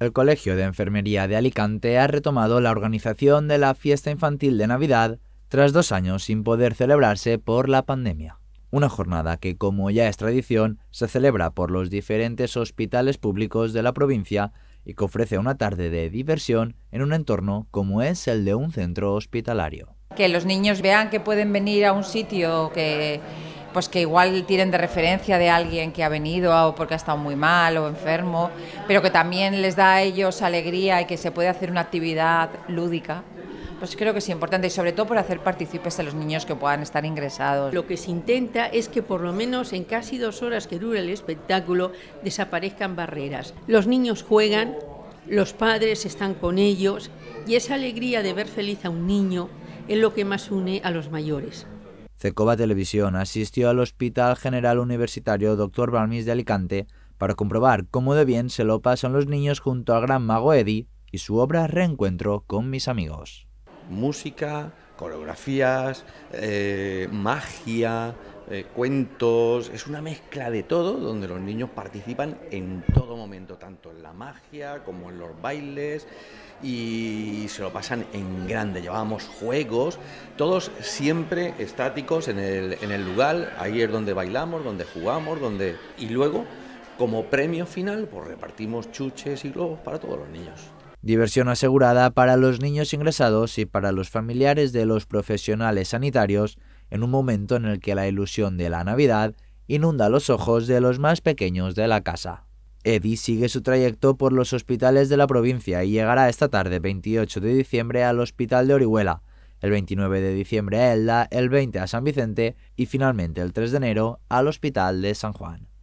El Colegio de Enfermería de Alicante ha retomado la organización de la fiesta infantil de Navidad tras dos años sin poder celebrarse por la pandemia. Una jornada que, como ya es tradición, se celebra por los diferentes hospitales públicos de la provincia y que ofrece una tarde de diversión en un entorno como es el de un centro hospitalario. Que los niños vean que pueden venir a un sitio que pues que igual tienen de referencia de alguien que ha venido o porque ha estado muy mal o enfermo, pero que también les da a ellos alegría y que se puede hacer una actividad lúdica. Pues creo que es importante y sobre todo por hacer partícipes a los niños que puedan estar ingresados. Lo que se intenta es que por lo menos en casi dos horas que dure el espectáculo desaparezcan barreras. Los niños juegan, los padres están con ellos y esa alegría de ver feliz a un niño es lo que más une a los mayores. Cecoba Televisión asistió al Hospital General Universitario Dr. Balmis de Alicante para comprobar cómo de bien se lo pasan los niños junto al gran mago Eddie y su obra Reencuentro con mis amigos música, coreografías, eh, magia, eh, cuentos, es una mezcla de todo donde los niños participan en todo momento, tanto en la magia como en los bailes y se lo pasan en grande. Llevamos juegos, todos siempre estáticos en el, en el lugar, ahí es donde bailamos, donde jugamos, donde... Y luego, como premio final, pues repartimos chuches y globos para todos los niños. Diversión asegurada para los niños ingresados y para los familiares de los profesionales sanitarios en un momento en el que la ilusión de la Navidad inunda los ojos de los más pequeños de la casa. Eddie sigue su trayecto por los hospitales de la provincia y llegará esta tarde 28 de diciembre al Hospital de Orihuela, el 29 de diciembre a Elda, el 20 a San Vicente y finalmente el 3 de enero al Hospital de San Juan.